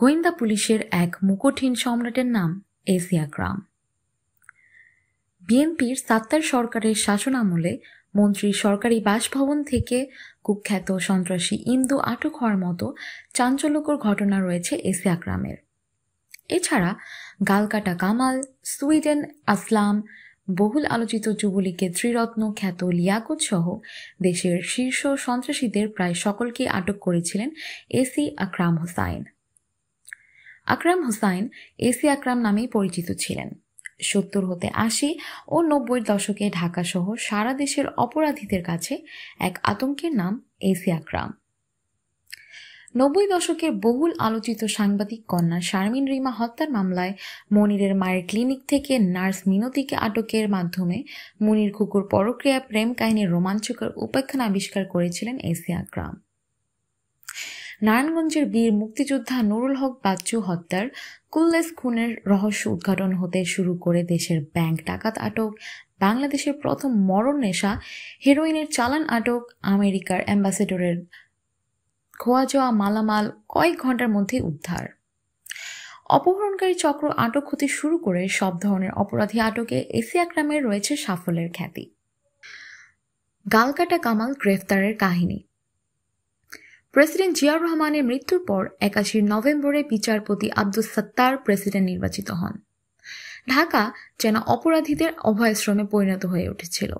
গোয়েন্দা পুলিশের এক মুকুটহীন সম্রাটের নাম গ্রাম বিএনপির সাত্তার সরকারের শাসনামলে মন্ত্রীর সরকারি বাসভবন থেকে কুখ্যাত সন্ত্রাসী ইন্দু আটক হওয়ার মতো চাঞ্চল্যকর ঘটনা রয়েছে এসিয়া গ্রামের এছাড়া গালকাটা কামাল সুইডেন আসলাম বহুল আলোচিত যুবলীকে ত্রিরত্ন খ্যাত লিয়াকত সহ দেশের শীর্ষ সন্ত্রাসীদের প্রায় সকলকে আটক করেছিলেন এসি আকরাম হোসাইন আকরাম হুসাইন এসি আকরাম নামেই পরিচিত ছিলেন সত্তর হতে আশি ও নব্বইয়ের দশকে ঢাকাসহ সারা দেশের অপরাধীদের কাছে এক আতঙ্কের নাম এসি আকরাম নব্বই দশকের বহুল আলোচিত সাংবাদিক কন্যা শারমিন রিমা হত্যার মামলায় মনিরের মায়ের ক্লিনিক থেকে নার্স মিনতিকে আটকের মাধ্যমে মনির কুকুর পরক্রিয়া প্রেম কাহিনীর রোমাঞ্চকর উপাখ্যান আবিষ্কার করেছিলেন এসিয়া গ্রাম নারায়ণগঞ্জের বীর মুক্তিযোদ্ধা নুরুল হক বাচ্চু হত্যার কুল্লেস খুনের রহস্য উদ্ঘাটন হতে শুরু করে দেশের ব্যাংক ডাকাত আটক বাংলাদেশের প্রথম মরণ নেশা হেরোইনের চালান আটক আমেরিকার অ্যাম্বাসেডরের খোয়া যাওয়া মালামাল কয়েক ঘন্টার মধ্যে উদ্ধার অপহরণকারী চক্র আটক হতে শুরু করে সব ধরনের অপরাধী আটকে এসিয়া গ্রামের রয়েছে সাফল্যের খ্যাতি গালকাটা কামাল গ্রেফতারের কাহিনী প্রেসিডেন্ট জিয়াউর রহমানের মৃত্যুর পর একাশি নভেম্বরে বিচারপতি আব্দুল সত্তার প্রেসিডেন্ট নির্বাচিত হন ঢাকা যেন অপরাধীদের অভয়াশ্রমে পরিণত হয়ে উঠেছিল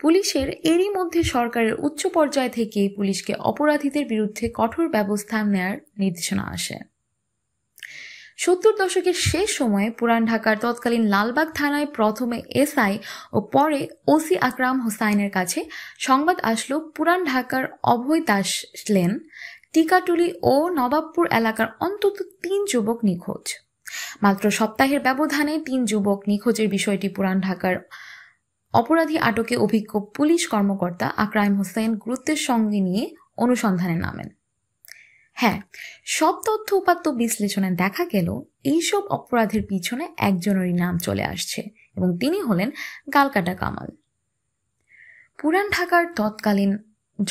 পুলিশের এরই মধ্যে সরকারের উচ্চ পর্যায় থেকে পুলিশকে অপরাধীদের বিরুদ্ধে কঠোর ব্যবস্থা নেয়ার নির্দেশনা আসে সত্তর দশকের শেষ সময়ে পুরান ঢাকার তৎকালীন লালবাগ থানায় প্রথমে এসআই ও পরে ওসি আকরাম হোসাইনের কাছে সংবাদ আসলো পুরান ঢাকার অভয় দাস লেন টিকাটুলি ও নবাবপুর এলাকার অন্তত তিন যুবক নিখোঁজ মাত্র সপ্তাহের ব্যবধানে তিন যুবক নিখোঁজের বিষয়টি পুরান ঢাকার অপরাধী আটকে অভিজ্ঞ পুলিশ কর্মকর্তা আকরাইম হোসেন গুরুত্বের সঙ্গে নিয়ে অনুসন্ধানে নামেন হ্যাঁ সব তথ্য উপাত্ত বিশ্লেষণে দেখা গেল এইসব অপরাধের পিছনে একজনেরই নাম চলে আসছে এবং তিনি হলেন গালকাটা কামাল পুরান ঢাকার তৎকালীন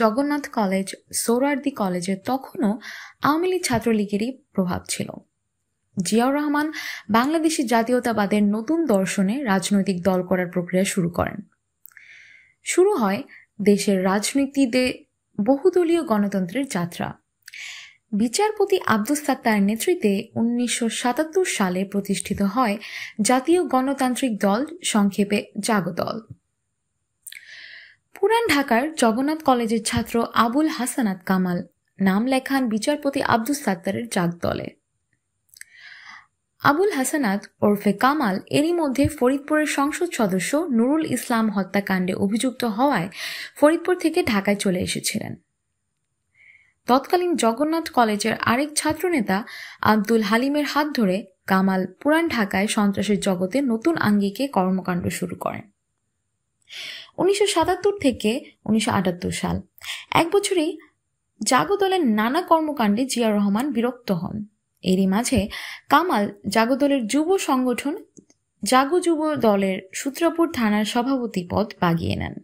জগন্নাথ কলেজ সৌরার্দি কলেজে তখনও আওয়ামী লীগ ছাত্রলীগেরই প্রভাব ছিল জিয়াউর রহমান বাংলাদেশি জাতীয়তাবাদের নতুন দর্শনে রাজনৈতিক দল করার প্রক্রিয়া শুরু করেন শুরু হয় দেশের রাজনীতিতে বহুদলীয় গণতন্ত্রের যাত্রা বিচারপতি আব্দুল সাত্তার নেতৃত্বে উনিশশো সালে প্রতিষ্ঠিত হয় জাতীয় গণতান্ত্রিক দল সংক্ষেপে জাগদল দল পুরান ঢাকার জগন্নাথ কলেজের ছাত্র আবুল হাসানাত কামাল নাম লেখান বিচারপতি আব্দুল সাত্তারের জাগ দলে আবুল হাসানাত ওরফে কামাল এরই মধ্যে ফরিদপুরের সংসদ সদস্য নুরুল ইসলাম হত্যাকাণ্ডে অভিযুক্ত হওয়ায় ফরিদপুর থেকে ঢাকায় চলে এসেছিলেন তৎকালীন জগন্নাথ কলেজের আরেক ছাত্রনেতা আব্দুল হালিমের হাত ধরে কামাল পুরান ঢাকায় সন্ত্রাসের জগতে নতুন আঙ্গিকে কর্মকাণ্ড শুরু করেন উনিশশো থেকে উনিশশো সাল এক বছরেই জাগো দলের নানা কর্মকাণ্ডে জিয়া রহমান বিরক্ত হন এরই মাঝে কামাল জাগদলের যুব সংগঠন জাগো যুব দলের সূত্রাপুর থানার সভাপতি পদ বাগিয়ে নেন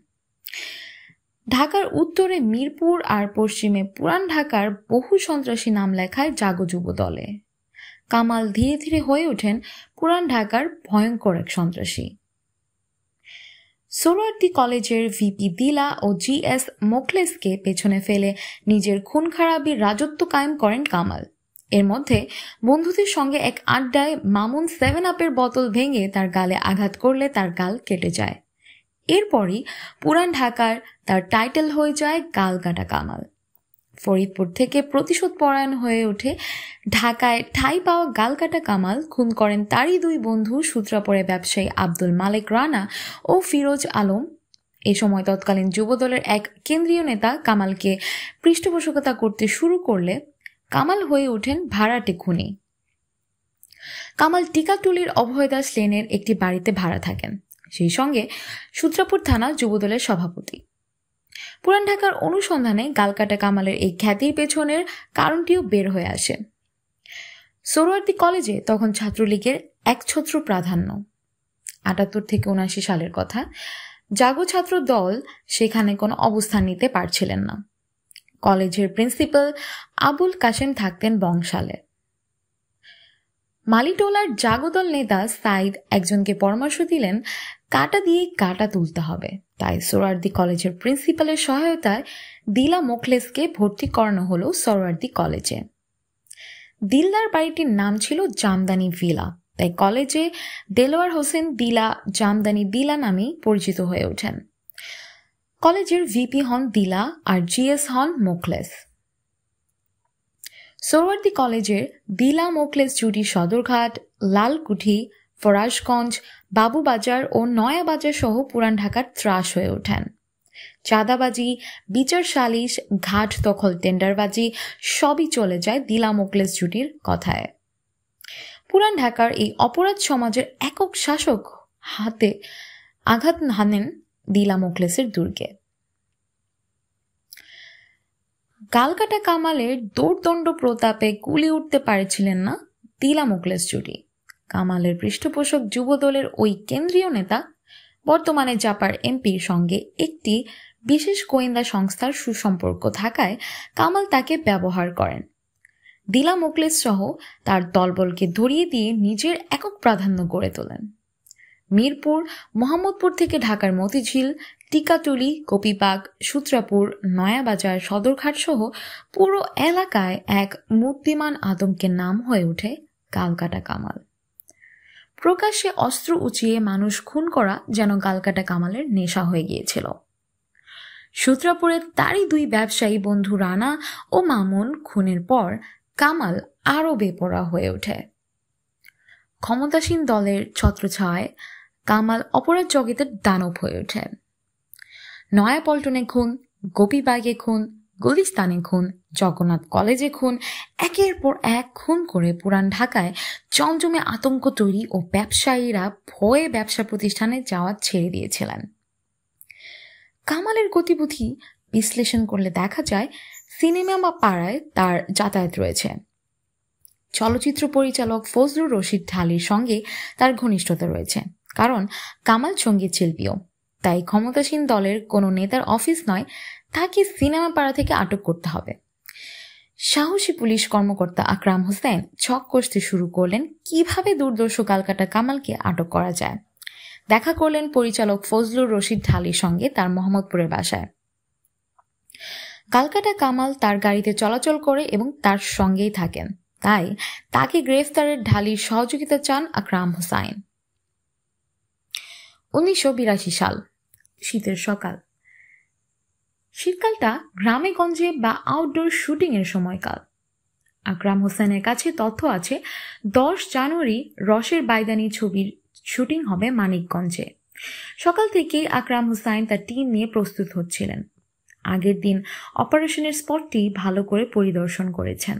ঢাকার উত্তরে মিরপুর আর পশ্চিমে পুরান ঢাকার বহু সন্ত্রাসী নাম লেখায় জাগযুব যুব দলে কামাল ধীরে ধীরে হয়ে ওঠেন পুরান ঢাকার ভয়ঙ্কর এক সন্ত্রাসী সোহরার্দি কলেজের ভিপি দিলা ও জি এস মোখলেসকে পেছনে ফেলে নিজের খুন খারাপির রাজত্ব কায়েম করেন কামাল এর মধ্যে বন্ধুদের সঙ্গে এক আড্ডায় মামুন সেভেন আপের বোতল ভেঙে তার গালে আঘাত করলে তার গাল কেটে যায় এরপরই পুরান ঢাকার তার টাইটেল হয়ে যায় গালকাটা কামাল ফরিদপুর থেকে প্রতিশোধ পরায়ণ হয়ে ওঠে ঢাকায় ঠাই পাওয়া গালকাটা কামাল খুন করেন তারই দুই বন্ধু সূত্রাপরে ব্যবসায়ী আব্দুল মালেক রানা ও ফিরোজ আলম এ সময় তৎকালীন যুবদলের এক কেন্দ্রীয় নেতা কামালকে পৃষ্ঠপোষকতা করতে শুরু করলে কামাল হয়ে ওঠেন ভাড়াটে খুনি কামাল টিকাটুলির অভয়দাস লেনের একটি বাড়িতে ভাড়া থাকেন সেই সঙ্গে সূত্রাপুর থানা যুবদলের সভাপতি পুরান ঢাকার অনুসন্ধানে গালকাটা কামালের এই খ্যাতির পেছনের কারণটিও বের হয়ে আসে সোরওয়ার্দী কলেজে তখন ছাত্রলীগের একছত্র প্রাধান্য আটাত্তর থেকে উনাশি সালের কথা জাগো ছাত্র দল সেখানে কোনো অবস্থান নিতে পারছিলেন না কলেজের প্রিন্সিপাল আবুল কাশেম থাকতেন বংশালে মালিটোলার জাগদল নেতা সাইদ একজনকে পরামর্শ দিলেন কাটা দিয়ে কাটা তুলতে হবে তাই সোরারদি কলেজের প্রিন্সিপালের সহায়তায় দিলা মোখলেসকে ভর্তি করানো হলো সোরারদি কলেজে দিলদার বাড়িটির নাম ছিল জামদানি ভিলা তাই কলেজে দেলোয়ার হোসেন দিলা জামদানি দিলা নামেই পরিচিত হয়ে ওঠেন কলেজের ভিপি হন দিলা আর জিএস হন মোখলেস সোরওয়ার্দি কলেজের দিলা মোখলেস জুটি সদরঘাট লালকুঠি ফরাসগঞ্জ বাবুবাজার ও নয়াবাজার সহ পুরান ঢাকার ত্রাস হয়ে ওঠেন চাঁদাবাজি বিচার সালিশ ঘাট দখল টেন্ডারবাজি সবই চলে যায় দিলা মোকলেস জুটির কথায় পুরান ঢাকার এই অপরাধ সমাজের একক শাসক হাতে আঘাত হানেন দিলা মোকলেসের দুর্গে গালকাটা কামালের দৌর্দণ্ড প্রতাপে গুলি উঠতে পারেছিলেন না দিলা মোকলেস জুটি কামালের পৃষ্ঠপোষক যুব দলের ওই কেন্দ্রীয় নেতা বর্তমানে জাপার এমপির সঙ্গে একটি বিশেষ গোয়েন্দা সংস্থার সুসম্পর্ক থাকায় কামাল তাকে ব্যবহার করেন দিলা মুকলেস সহ তার দলবলকে ধরিয়ে দিয়ে নিজের একক প্রাধান্য গড়ে তোলেন মিরপুর মোহাম্মদপুর থেকে ঢাকার মতিঝিল টিকাটুলি কপিপাক সূত্রাপুর নয়াবাজার সদরঘাট সহ পুরো এলাকায় এক মূর্তিমান আতঙ্কের নাম হয়ে ওঠে কালকাটা কামাল প্রকাশ্যে অস্ত্র উঁচিয়ে মানুষ খুন করা যেন গালকাটা কামালের নেশা হয়ে গিয়েছিল সূত্রাপুরে তারই দুই ব্যবসায়ী বন্ধু রানা ও মামুন খুনের পর কামাল আরও বেপরা হয়ে ওঠে ক্ষমতাসীন দলের ছত্রছায় কামাল অপরাধ জগতের দানব হয়ে ওঠে নয়াপল্টনে খুন গোপীবাগে খুন গুলিস্তানে খুন জগন্নাথ কলেজে খুন একের পর এক খুন করে পুরান ঢাকায় চমজমে আতঙ্ক তৈরি ও ব্যবসায়ীরা ভয়ে ব্যবসা প্রতিষ্ঠানে যাওয়া ছেড়ে দিয়েছিলেন কামালের গতিবিধি বিশ্লেষণ করলে দেখা যায় সিনেমা বা পাড়ায় তার যাতায়াত রয়েছে চলচ্চিত্র পরিচালক ফজলুর রশিদ ঢালির সঙ্গে তার ঘনিষ্ঠতা রয়েছে কারণ কামাল সঙ্গীত শিল্পীও তাই ক্ষমতাসীন দলের কোনো নেতার অফিস নয় তাকে সিনেমা পাড়া থেকে আটক করতে হবে সাহসী পুলিশ কর্মকর্তা আকরাম হোসেন ছক কষতে শুরু করলেন কিভাবে দূরদর্শক কালকাটা কামালকে আটক করা যায় দেখা করলেন পরিচালক ফজলুর রশিদ ঢালির সঙ্গে তার মোহাম্মদপুরের বাসায় কালকাটা কামাল তার গাড়িতে চলাচল করে এবং তার সঙ্গেই থাকেন তাই তাকে গ্রেফতারের ঢালির সহযোগিতা চান আকরাম হোসাইন উনিশশো সাল শীতের সকাল শীতকালটা গ্রামে গঞ্জে বা আউটডোর শুটিংয়ের সময়কাল আকরাম হোসেনের কাছে তথ্য আছে দশ জানুয়ারি রসের বাইদানি ছবির শুটিং হবে মানিকগঞ্জে সকাল থেকে আকরাম হুসাইন তার টিম নিয়ে প্রস্তুত হচ্ছিলেন আগের দিন অপারেশনের স্পটটি ভালো করে পরিদর্শন করেছেন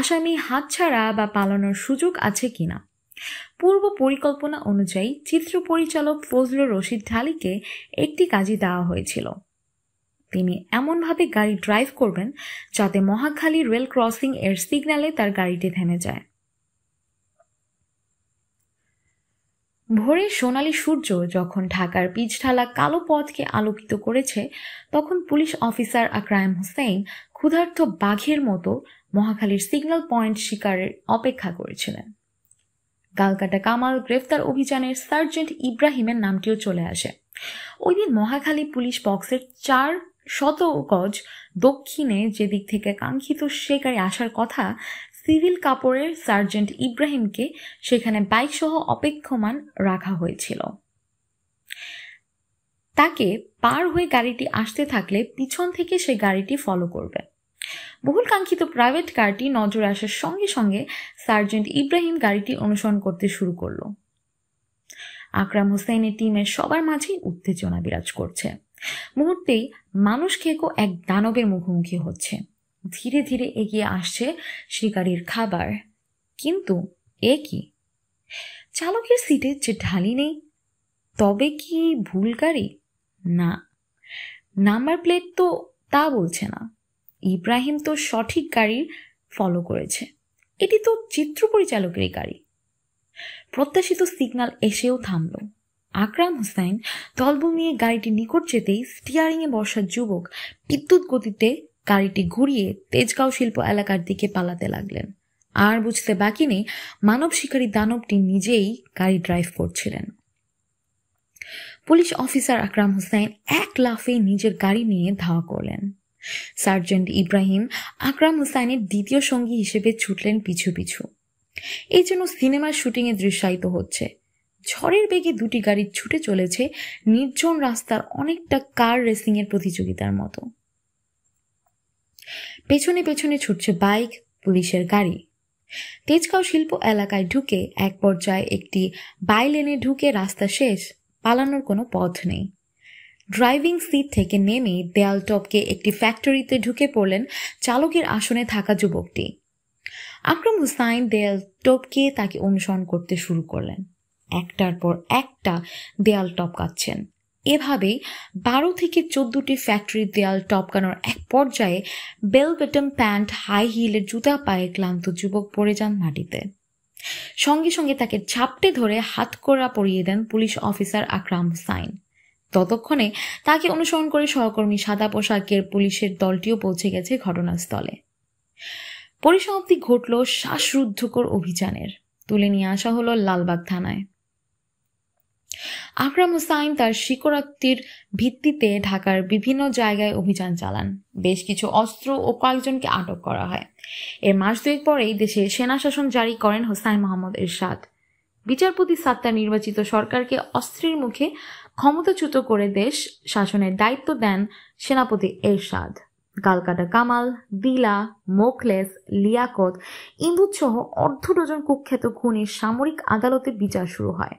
আসামি হাতছাড়া বা পালানোর সুযোগ আছে কিনা পূর্ব পরিকল্পনা অনুযায়ী চিত্র পরিচালক ফজলুর রশিদ ঢালিকে একটি কাজই দেওয়া হয়েছিল তিনি এমনভাবে গাড়ি ড্রাইভ করবেন যাতে মহাখালী রেল ক্রসিং এর সিগন্যালে তার গাড়িটি থেমে যায় ভোরে সোনালী সূর্য যখন ঢাকার পিচঢালা কালো পথকে আলোকিত করেছে তখন পুলিশ অফিসার আক্রায়েম হোসেন ক্ষুধার্থ বাঘের মতো মহাখালীর সিগন্যাল পয়েন্ট শিকারের অপেক্ষা করেছিলেন কালকাটা কামাল গ্রেফতার অভিযানের সার্জেন্ট ইব্রাহিমের নামটিও চলে আসে ওই দিন মহাখালী পুলিশ বক্সের চার শত গজ দক্ষিণে যেদিক থেকে কাঙ্ক্ষিত শিকারে আসার কথা সিভিল কাপড়ের সার্জেন্ট ইব্রাহিমকে সেখানে বাইকসহ অপেক্ষমান রাখা হয়েছিল তাকে পার হয়ে গাড়িটি আসতে থাকলে পিছন থেকে সে গাড়িটি ফলো করবে বহুল কাঙ্ক্ষিত প্রাইভেট কারটি নজরে আসার সঙ্গে সঙ্গে সার্জেন্ট ইব্রাহিম গাড়িটি অনুসরণ করতে শুরু করলো আকরাম হোসেনের টিমের সবার মাঝেই উত্তেজনা বিরাজ করছে মুহূর্তেই মানুষ খেকো এক দানবের মুখোমুখি হচ্ছে ধীরে ধীরে এগিয়ে আসছে শিকারীর খাবার কিন্তু এ কি চালকের সিটে যে ঢালি নেই তবে কি ভুল গাড়ি না নাম্বার প্লেট তো তা বলছে না ইব্রাহিম তো সঠিক গাড়ির ফলো করেছে এটি তো চিত্র পরিচালকেরই গাড়ি প্রত্যাশিত সিগনাল এসেও থামল আকরাম হোসেন দলবল নিয়ে গাড়িটি নিকট যেতেই স্টিয়ারিংয়ে বসা যুবক বিদ্যুৎ গতিতে গাড়িটি ঘুরিয়ে তেজগাঁও শিল্প এলাকার দিকে পালাতে লাগলেন আর বুঝতে বাকি নেই মানব শিকারী দানবটি নিজেই গাড়ি ড্রাইভ করছিলেন পুলিশ অফিসার আকরাম হোসেন এক লাফে নিজের গাড়ি নিয়ে ধাওয়া করলেন সার্জেন্ট ইব্রাহিম আকরাম হুসাইনের দ্বিতীয় সঙ্গী হিসেবে ছুটলেন পিছু পিছু এই জন্য সিনেমার শুটিংয়ে দৃশ্যায়িত হচ্ছে ঝড়ের বেগে দুটি গাড়ি ছুটে চলেছে নির্জন রাস্তার অনেকটা কার রেসিংয়ের প্রতিযোগিতার মতো পেছনে পেছনে ছুটছে বাইক পুলিশের গাড়ি তেজগাঁও শিল্প এলাকায় ঢুকে এক পর্যায়ে একটি বাইলেনে ঢুকে রাস্তা শেষ পালানোর কোনো পথ নেই ড্রাইভিং সিট থেকে নেমে দেয়াল টপকে একটি ফ্যাক্টরিতে ঢুকে পড়লেন চালকের আসনে থাকা যুবকটি আকরাম হুসাইন দেয়াল টপকে তাকে অনুসরণ করতে শুরু করলেন একটার পর একটা দেয়াল টপকাচ্ছেন এভাবেই বারো থেকে চোদ্দটি ফ্যাক্টরি দেয়াল টপকানোর এক পর্যায়ে বেল বেটম প্যান্ট হাই হিলের জুতা পায়ে ক্লান্ত যুবক পড়ে যান মাটিতে সঙ্গে সঙ্গে তাকে ঝাপটে ধরে হাতকড়া পরিয়ে দেন পুলিশ অফিসার আকরাম হুসাইন ততক্ষণে তাকে অনুসরণ করে সহকর্মী সাদা পোশাকের পুলিশের দলটিও পৌঁছে গেছে ঘটনাস্থলে পরিসমাপ্তি ঘটল শ্বাসরুদ্ধকর অভিযানের তুলে নিয়ে আসা হলো লালবাগ থানায় আকরাম হুসাইন তার স্বীকারোক্তির ভিত্তিতে ঢাকার বিভিন্ন জায়গায় অভিযান চালান বেশ কিছু অস্ত্র ও কয়েকজনকে আটক করা হয় এর মাস দুয়েক পরেই দেশে সেনা শাসন জারি করেন হোসাইন মোহাম্মদ এরশাদ বিচারপতি সাত্তার নির্বাচিত সরকারকে অস্ত্রের মুখে ক্ষমতাচ্যুত করে দেশ শাসনের দায়িত্ব দেন সেনাপতি এরশাদ কালকাটা কামাল দিলা মোখলেস লিয়াকত ইন্দুত সহ অর্ধ ডজন কুখ্যাত খুনের সামরিক আদালতে বিচার শুরু হয়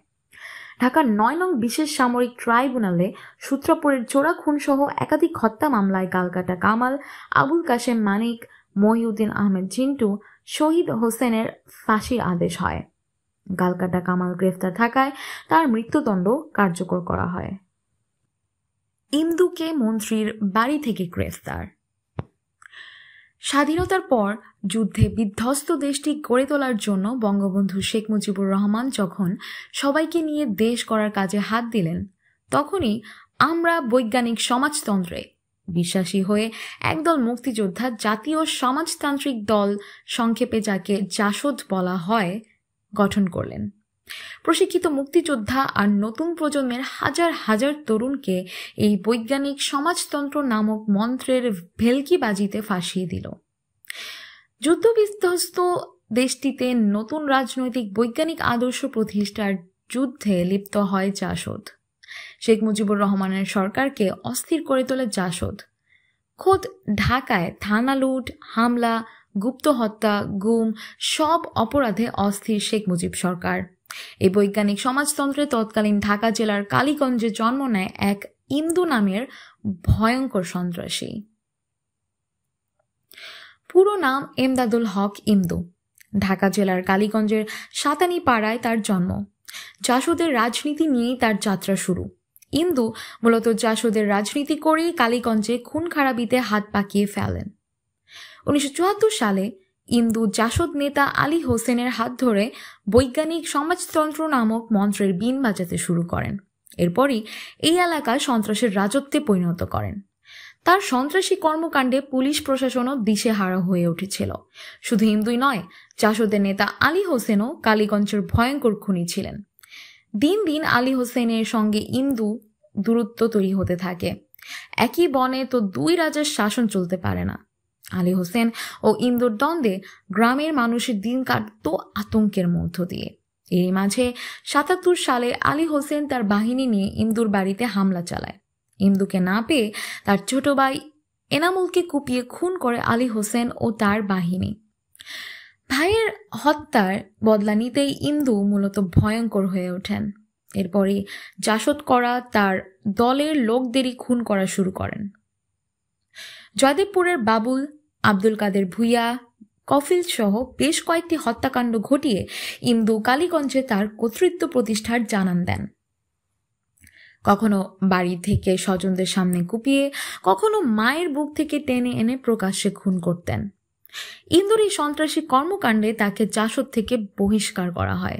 ঢাকার নয় নং বিশেষ সামরিক ট্রাইব্যুনালে সূত্রাপুরের চোরা খুনসহ একাধিক হত্যা মামলায় কালকাটা কামাল আবুল কাশেম মানিক মহিউদ্দিন আহমেদ জিন্টু শহীদ হোসেনের ফাঁসির আদেশ হয় গালকাটা কামাল গ্রেফতার থাকায় তার মৃত্যুদণ্ড কার্যকর করা হয় ইমদুকে মন্ত্রীর বাড়ি থেকে গ্রেফতার স্বাধীনতার পর যুদ্ধে বিধ্বস্ত দেশটি গড়ে তোলার জন্য বঙ্গবন্ধু শেখ মুজিবুর রহমান যখন সবাইকে নিয়ে দেশ করার কাজে হাত দিলেন তখনই আমরা বৈজ্ঞানিক সমাজতন্ত্রে বিশ্বাসী হয়ে একদল মুক্তিযোদ্ধা জাতীয় সমাজতান্ত্রিক দল সংক্ষেপে যাকে জাসদ বলা হয় গঠন করলেন প্রশিক্ষিত মুক্তিযোদ্ধা আর নতুন প্রজন্মের হাজার হাজার তরুণকে এই বৈজ্ঞানিক সমাজতন্ত্র নামক মন্ত্রের ভেলকিবাজিতে ফাঁসিয়ে দিল যুদ্ধবিধ্বস্ত দেশটিতে নতুন রাজনৈতিক বৈজ্ঞানিক আদর্শ প্রতিষ্ঠার যুদ্ধে লিপ্ত হয় জাসদ শেখ মুজিবুর রহমানের সরকারকে অস্থির করে তোলে জাসদ খোদ ঢাকায় থানা লুট হামলা গুপ্ত হত্যা গুম সব অপরাধে অস্থির শেখ মুজিব সরকার এই বৈজ্ঞানিক সমাজতন্ত্রে তৎকালীন ঢাকা জেলার কালীগঞ্জে জন্ম নেয় এক ইন্দু নামের ভয়ঙ্কর সন্ত্রাসী পুরো নাম এমদাদুল হক ইন্দু ঢাকা জেলার কালীগঞ্জের সাতানি পাড়ায় তার জন্ম জাসদের রাজনীতি নিয়েই তার যাত্রা শুরু ইন্দু মূলত জাসদের রাজনীতি করেই কালীগঞ্জে খুন খারাপিতে হাত পাকিয়ে ফেলেন উনিশশো সালে ইন্দু জাসদ নেতা আলী হোসেনের হাত ধরে বৈজ্ঞানিক সমাজতন্ত্র নামক মন্ত্রের বিন বাজাতে শুরু করেন এরপরই এই এলাকায় সন্ত্রাসের রাজত্বে পরিণত করেন তার সন্ত্রাসী কর্মকাণ্ডে পুলিশ প্রশাসনও দিশেহারা হয়ে উঠেছিল শুধু ইন্দুই নয় জাসদের নেতা আলী হোসেনও কালীগঞ্জের ভয়ঙ্কর খুনি ছিলেন দিন দিন আলী হোসেনের সঙ্গে ইন্দু দূরত্ব তৈরি হতে থাকে একই বনে তো দুই রাজার শাসন চলতে পারে না আলী হোসেন ও ইন্দোর দ্বন্দ্বে গ্রামের মানুষের দিন কাটত আতঙ্কের মধ্য দিয়ে এর মাঝে সাতাত্তর সালে আলী হোসেন তার বাহিনী নিয়ে ইন্দুর বাড়িতে হামলা চালায় ইন্দুকে না পেয়ে তার ছোট ভাই এনামুলকে কুপিয়ে খুন করে আলী হোসেন ও তার বাহিনী ভাইয়ের হত্যার বদলা নিতেই ইন্দু মূলত ভয়ঙ্কর হয়ে ওঠেন এরপরে জাসদ করা তার দলের লোকদেরই খুন করা শুরু করেন জয়দেবপুরের বাবুল আব্দুল কাদের ভুইয়া কফিল সহ বেশ কয়েকটি হত্যাকাণ্ড ঘটিয়ে ইন্দু কালীগঞ্জে তার কর্তৃত্ব প্রতিষ্ঠার জানান দেন কখনো বাড়ি থেকে স্বজনদের সামনে কুপিয়ে কখনো মায়ের বুক থেকে টেনে এনে প্রকাশ্যে খুন করতেন ইন্দুর এই সন্ত্রাসী কর্মকাণ্ডে তাকে চাষত থেকে বহিষ্কার করা হয়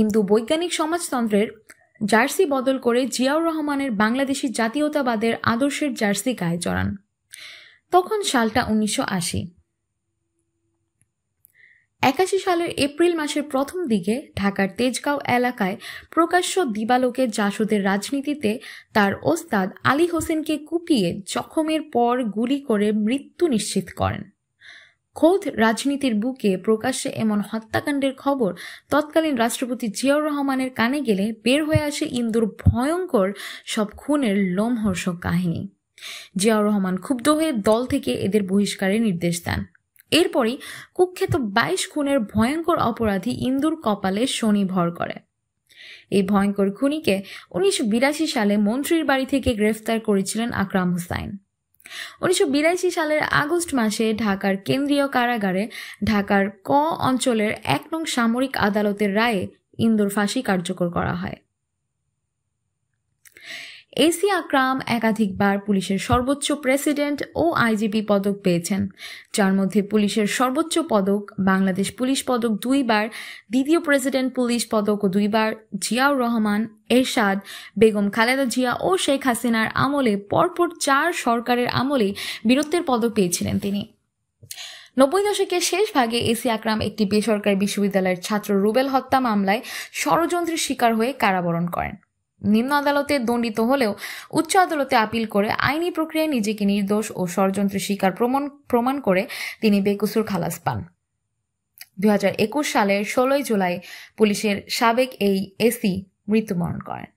ইন্দু বৈজ্ঞানিক সমাজতন্ত্রের জার্সি বদল করে জিয়াউর রহমানের বাংলাদেশি জাতীয়তাবাদের আদর্শের জার্সি গায়ে চড়ান তখন সালটা উনিশশো আশি একাশি সালের এপ্রিল মাসের প্রথম দিকে ঢাকার তেজগাঁও এলাকায় প্রকাশ্য দিবালোকে জাসদের রাজনীতিতে তার ওস্তাদ আলী হোসেনকে কুপিয়ে জখমের পর গুলি করে মৃত্যু নিশ্চিত করেন খোদ রাজনীতির বুকে প্রকাশ্যে এমন হত্যাকাণ্ডের খবর তৎকালীন রাষ্ট্রপতি জিয়াউর রহমানের কানে গেলে বের হয়ে আসে ইন্দুর ভয়ঙ্কর সব খুনের লোমহর্ষক কাহিনী জিয়াউর রহমান ক্ষুব্ধ হয়ে দল থেকে এদের বহিষ্কারের নির্দেশ দেন এরপরই কুখ্যাত বাইশ খুনের ভয়ঙ্কর অপরাধী ইন্দুর কপালে শনি ভর করে এই ভয়ঙ্কর খুনিকে উনিশশো সালে মন্ত্রীর বাড়ি থেকে গ্রেফতার করেছিলেন আকরাম হুসাইন উনিশশো সালের আগস্ট মাসে ঢাকার কেন্দ্রীয় কারাগারে ঢাকার ক অঞ্চলের এক নং সামরিক আদালতের রায়ে ইন্দোর ফাঁসি কার্যকর করা হয় এসি আকরাম একাধিকবার পুলিশের সর্বোচ্চ প্রেসিডেন্ট ও আইজিপি পদক পেয়েছেন যার মধ্যে পুলিশের সর্বোচ্চ পদক বাংলাদেশ পুলিশ পদক দুইবার দ্বিতীয় প্রেসিডেন্ট পুলিশ পদক ও দুইবার জিয়াউর রহমান এরশাদ বেগম খালেদা জিয়া ও শেখ হাসিনার আমলে পরপর চার সরকারের আমলে বীরত্বের পদক পেয়েছিলেন তিনি নব্বই দশকের শেষ ভাগে এসি আকরাম একটি বেসরকারি বিশ্ববিদ্যালয়ের ছাত্র রুবেল হত্যা মামলায় ষড়যন্ত্রের শিকার হয়ে কারাবরণ করেন নিম্ন আদালতে দণ্ডিত হলেও উচ্চ আদালতে আপিল করে আইনি প্রক্রিয়ায় নিজেকে নির্দোষ ও ষড়যন্ত্রের শিকার প্রমাণ প্রমাণ করে তিনি বেকসুর খালাস পান দু সালের ষোলোই জুলাই পুলিশের সাবেক এই এসি মৃত্যুবরণ করেন